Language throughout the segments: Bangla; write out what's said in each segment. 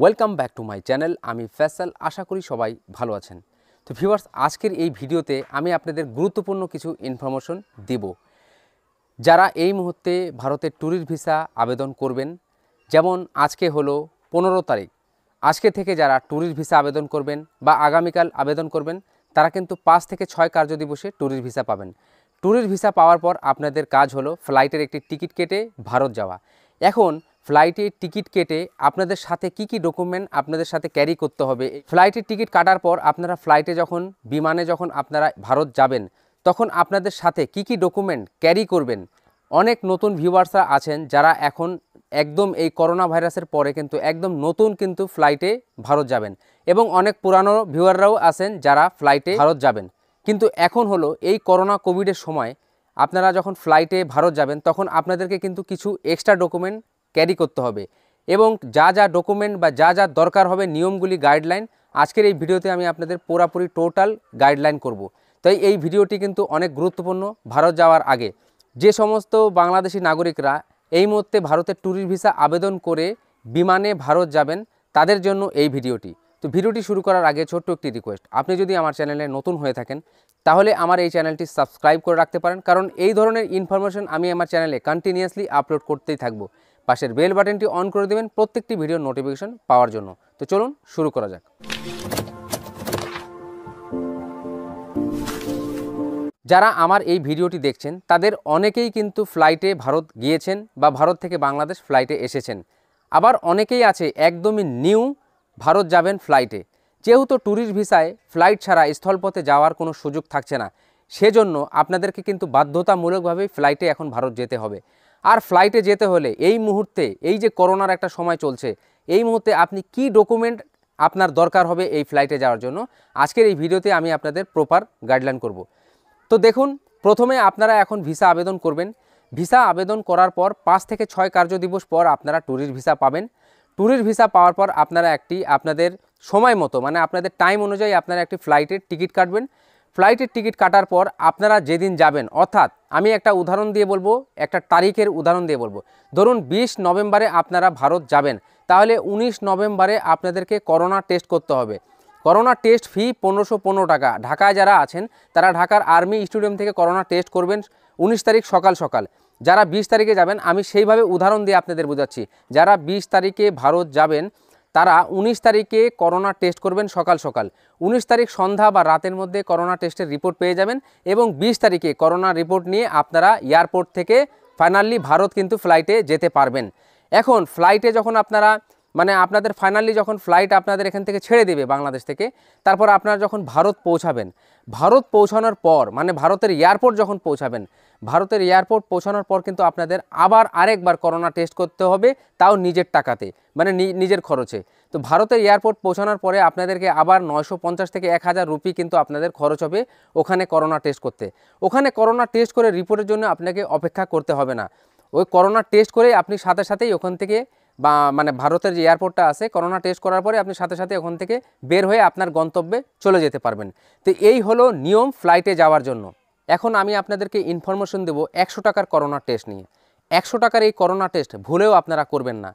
Welcome back to my channel আমি ফ্যাসাল আশা করি সবাই ভালো আছেন তো ভিউয়ার্স আজকের এই ভিডিওতে আমি আপনাদের গুরুত্বপূর্ণ কিছু ইনফরমেশন দেব যারা এই মুহূর্তে ভারতের ট্যুরির ভিসা আবেদন করবেন যেমন আজকে হলো পনেরো তারিখ আজকে থেকে যারা ট্যুরির ভিসা আবেদন করবেন বা আগামীকাল আবেদন করবেন তারা কিন্তু পাঁচ থেকে ছয় কার্য দিবসে ট্যুরির ভিসা পাবেন ট্যুরির ভিসা পাওয়ার পর আপনাদের কাজ হলো ফ্লাইটের একটি টিকিট কেটে ভারত যাওয়া এখন ফ্লাইটের টিকিট কেটে আপনাদের সাথে কি কি ডকুমেন্ট আপনাদের সাথে ক্যারি করতে হবে ফ্লাইটের টিকিট কাটার পর আপনারা ফ্লাইটে যখন বিমানে যখন আপনারা ভারত যাবেন তখন আপনাদের সাথে কি কি ডকুমেন্ট ক্যারি করবেন অনেক নতুন ভিউয়ার্সরা আছেন যারা এখন একদম এই করোনা ভাইরাসের পরে কিন্তু একদম নতুন কিন্তু ফ্লাইটে ভারত যাবেন এবং অনেক পুরানো ভিউয়াররাও আছেন যারা ফ্লাইটে ভারত যাবেন কিন্তু এখন হলো এই করোনা কোভিডের সময় আপনারা যখন ফ্লাইটে ভারত যাবেন তখন আপনাদেরকে কিন্তু কিছু এক্সট্রা ডকুমেন্ট ক্যারি করতে হবে এবং যা যা ডকুমেন্ট বা যা যা দরকার হবে নিয়মগুলি গাইডলাইন আজকের এই ভিডিওতে আমি আপনাদের পুরাপুরি টোটাল গাইডলাইন করব। তাই এই ভিডিওটি কিন্তু অনেক গুরুত্বপূর্ণ ভারত যাওয়ার আগে যে সমস্ত বাংলাদেশি নাগরিকরা এই মুহূর্তে ভারতের ট্যুরিস্ট ভিসা আবেদন করে বিমানে ভারত যাবেন তাদের জন্য এই ভিডিওটি তো ভিডিওটি শুরু করার আগে ছোট্ট একটি রিকোয়েস্ট আপনি যদি আমার চ্যানেলে নতুন হয়ে থাকেন তাহলে আমার এই চ্যানেলটি সাবস্ক্রাইব করে রাখতে পারেন কারণ এই ধরনের ইনফরমেশন আমি আমার চ্যানেলে কন্টিনিউয়াসলি আপলোড করতেই থাকবো পাশের বেল বাটনটি অন করে দেবেন প্রত্যেকটি ভিডিও নোটিফিকেশন পাওয়ার জন্য তো চলুন শুরু করা যাক যারা আমার এই ভিডিওটি দেখছেন তাদের অনেকেই কিন্তু ফ্লাইটে ভারত গিয়েছেন বা ভারত থেকে বাংলাদেশ ফ্লাইটে এসেছেন আবার অনেকেই আছে একদমই নিউ ভারত যাবেন ফ্লাইটে যেহেতু ট্যুরিস্ট ভিসায় ফ্লাইট ছাড়া স্থলপথে যাওয়ার কোনো সুযোগ থাকছে না সেজন্য আপনাদেরকে কিন্তু বাধ্যতামূলকভাবেই ফ্লাইটে এখন ভারত যেতে হবে আর ফ্লাইটে যেতে হলে এই মুহূর্তে এই যে করোনার একটা সময় চলছে এই মুহূর্তে আপনি কি ডকুমেন্ট আপনার দরকার হবে এই ফ্লাইটে যাওয়ার জন্য আজকের এই ভিডিওতে আমি আপনাদের প্রপার গাইডলাইন করব তো দেখুন প্রথমে আপনারা এখন ভিসা আবেদন করবেন ভিসা আবেদন করার পর পাঁচ থেকে ছয় কার্য দিবস পর আপনারা ট্যুরিস্ট ভিসা পাবেন ট্যুরির ভিসা পাওয়ার পর আপনারা একটি আপনাদের সময় মতো মানে আপনাদের টাইম অনুযায়ী আপনারা একটি ফ্লাইটের টিকিট কাটবেন ফ্লাইটের টিকিট কাটার পর আপনারা যেদিন যাবেন অর্থাৎ আমি একটা উদাহরণ দিয়ে বলবো একটা তারিখের উদাহরণ দিয়ে বলবো ধরুন বিশ নভেম্বরে আপনারা ভারত যাবেন তাহলে ১৯ নভেম্বরে আপনাদেরকে করোনা টেস্ট করতে হবে করোনা টেস্ট ফি পনেরোশো পনেরো টাকা ঢাকায় যারা আছেন তারা ঢাকার আর্মি স্টেডিয়াম থেকে করোনা টেস্ট করবেন ১৯ তারিখ সকাল সকাল যারা ২০ তারিখে যাবেন আমি সেইভাবে উদাহরণ দিয়ে আপনাদের বোঝাচ্ছি যারা ২০ তারিখে ভারত যাবেন তারা ১৯ তারিখে করোনা টেস্ট করবেন সকাল সকাল ১৯ তারিখ সন্ধ্যা বা রাতের মধ্যে করোনা টেস্টের রিপোর্ট পেয়ে যাবেন এবং ২০ তারিখে করোনা রিপোর্ট নিয়ে আপনারা এয়ারপোর্ট থেকে ফাইনালি ভারত কিন্তু ফ্লাইটে যেতে পারবেন এখন ফ্লাইটে যখন আপনারা মানে আপনাদের ফাইনালি যখন ফ্লাইট আপনাদের এখান থেকে ছেড়ে দেবে বাংলাদেশ থেকে তারপর আপনারা যখন ভারত পৌঁছাবেন ভারত পৌঁছানোর পর মানে ভারতের এয়ারপোর্ট যখন পৌঁছাবেন ভারতের এয়ারপোর্ট পৌঁছানোর পর কিন্তু আপনাদের আবার আরেকবার করোনা টেস্ট করতে হবে তাও নিজের টাকাতে মানে নিজের খরচে তো ভারতের এয়ারপোর্ট পৌঁছানোর পরে আপনাদেরকে আবার নয়শো পঞ্চাশ থেকে এক হাজার রুপি কিন্তু আপনাদের খরচ হবে ওখানে করোনা টেস্ট করতে ওখানে করোনা টেস্ট করে রিপোর্টের জন্য আপনাকে অপেক্ষা করতে হবে না ওই করোনা টেস্ট করে আপনি সাথে সাথেই ওখান থেকে বা মানে ভারতের যে এয়ারপোর্টটা আছে করোনা টেস্ট করার পরে আপনি সাথে সাথে ওখান থেকে বের হয়ে আপনার গন্তব্যে চলে যেতে পারবেন তো এই হলো নিয়ম ফ্লাইটে যাওয়ার জন্য এখন আমি আপনাদেরকে ইনফরমেশন দেবো একশো টাকার করোনা টেস্ট নিয়ে একশো টাকার এই করোনা টেস্ট ভুলেও আপনারা করবেন না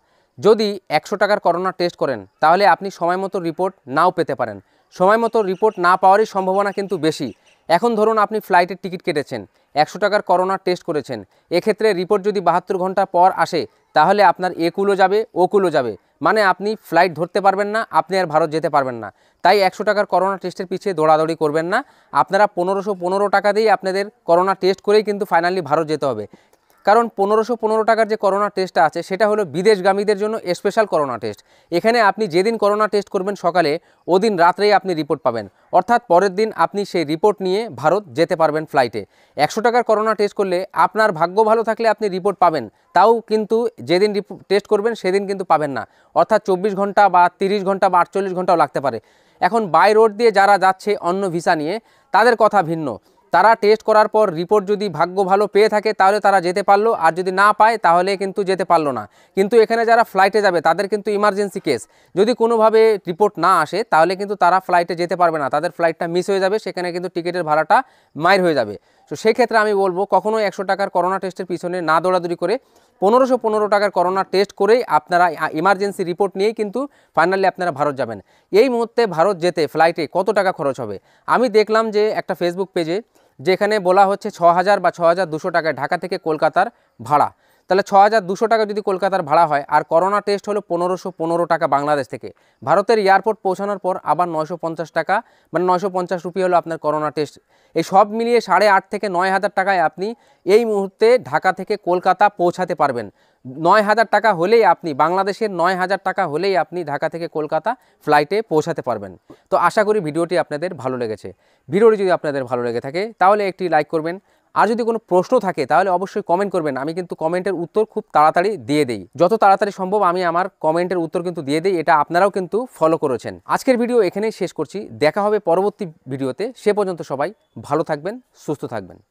যদি একশো টাকার করোনা টেস্ট করেন তাহলে আপনি সময় মতো রিপোর্ট নাও পেতে পারেন সময় মতো রিপোর্ট না পাওয়ারই সম্ভাবনা কিন্তু বেশি এখন ধরুন আপনি ফ্লাইটের টিকিট কেটেছেন একশো টাকার করোনার টেস্ট করেছেন এক্ষেত্রে রিপোর্ট যদি বাহাত্তর ঘন্টা পর আসে তাহলে আপনার একুলো যাবে ওকুলো যাবে মানে আপনি ফ্লাইট ধরতে পারবেন না আপনি আর ভারত যেতে পারবেন না তাই একশো টাকার করোনা টেস্টের পিছিয়ে দৌড়াদৌড়ি করবেন না আপনারা পনেরোশো পনেরো টাকা দিয়ে আপনাদের করোনা টেস্ট করেই কিন্তু ফাইনালি ভারত যেতে হবে কারণ পনেরোশো পনেরো টাকার যে করোনা টেস্টটা আছে সেটা হলো বিদেশগামীদের জন্য স্পেশাল করোনা টেস্ট এখানে আপনি যেদিন করোনা টেস্ট করবেন সকালে ওদিন রাত্রেই আপনি রিপোর্ট পাবেন অর্থাৎ পরের দিন আপনি সেই রিপোর্ট নিয়ে ভারত যেতে পারবেন ফ্লাইটে একশো টাকার করোনা টেস্ট করলে আপনার ভাগ্য ভালো থাকলে আপনি রিপোর্ট পাবেন তাও কিন্তু যেদিন টেস্ট করবেন সেদিন কিন্তু পাবেন না অর্থাৎ চব্বিশ ঘন্টা বা তিরিশ ঘন্টা বা আটচল্লিশ ঘন্টাও লাগতে পারে এখন বাই রোড দিয়ে যারা যাচ্ছে অন্য ভিসা নিয়ে তাদের কথা ভিন্ন তারা টেস্ট করার পর রিপোর্ট যদি ভাগ্য ভালো পেয়ে থাকে তাহলে তারা যেতে পারলো আর যদি না পায় তাহলে কিন্তু যেতে পারলো না কিন্তু এখানে যারা ফ্লাইটে যাবে তাদের কিন্তু ইমার্জেন্সি কেস যদি কোনোভাবে রিপোর্ট না আসে তাহলে কিন্তু তারা ফ্লাইটে যেতে পারবে না তাদের ফ্লাইটটা মিস হয়ে যাবে সেখানে কিন্তু টিকিটের ভাড়াটা মায়ের হয়ে যাবে তো সেক্ষেত্রে আমি বলবো কখনো একশো টাকার করোনা টেস্টের পিছনে না দৌড়াদৌড়ি করে পনেরোশো পনেরো টাকার করোনা টেস্ট করেই আপনারা ইমার্জেন্সি রিপোর্ট নিয়েই কিন্তু ফাইনালি আপনারা ভারত যাবেন এই মুহূর্তে ভারত যেতে ফ্লাইটে কত টাকা খরচ হবে আমি দেখলাম যে একটা ফেসবুক পেজে যেখানে বলা হচ্ছে ছ হাজার বা ছ হাজার দুশো টাকায় ঢাকা থেকে কলকাতার ভাড়া তাহলে ছ হাজার দুশো টাকা যদি কলকাতার ভাড়া হয় আর করোনা টেস্ট হলো পনেরোশো পনেরো টাকা বাংলাদেশ থেকে ভারতের এয়ারপোর্ট পৌঁছানোর পর আবার নয়শো পঞ্চাশ টাকা মানে নয়শো পঞ্চাশ রুপি হলো আপনার করোনা টেস্ট এই সব মিলিয়ে সাড়ে আট থেকে নয় হাজার টাকায় আপনি এই মুহূর্তে ঢাকা থেকে কলকাতা পৌঁছাতে পারবেন নয় হাজার টাকা হলেই আপনি বাংলাদেশের নয় হাজার টাকা হলেই আপনি ঢাকা থেকে কলকাতা ফ্লাইটে পৌঁছাতে পারবেন তো আশা করি ভিডিওটি আপনাদের ভালো লেগেছে ভিডিওটি যদি আপনাদের ভালো লেগে থাকে তাহলে একটি লাইক করবেন আর যদি কোনো প্রশ্ন থাকে তাহলে অবশ্যই কমেন্ট করবেন আমি কিন্তু কমেন্টের উত্তর খুব তাড়াতাড়ি দিয়ে দিই যত তাড়াতাড়ি সম্ভব আমি আমার কমেন্টের উত্তর কিন্তু দিয়ে দিই এটা আপনারাও কিন্তু ফলো করেছেন আজকের ভিডিও এখানেই শেষ করছি দেখা হবে পরবর্তী ভিডিওতে সে পর্যন্ত সবাই ভালো থাকবেন সুস্থ থাকবেন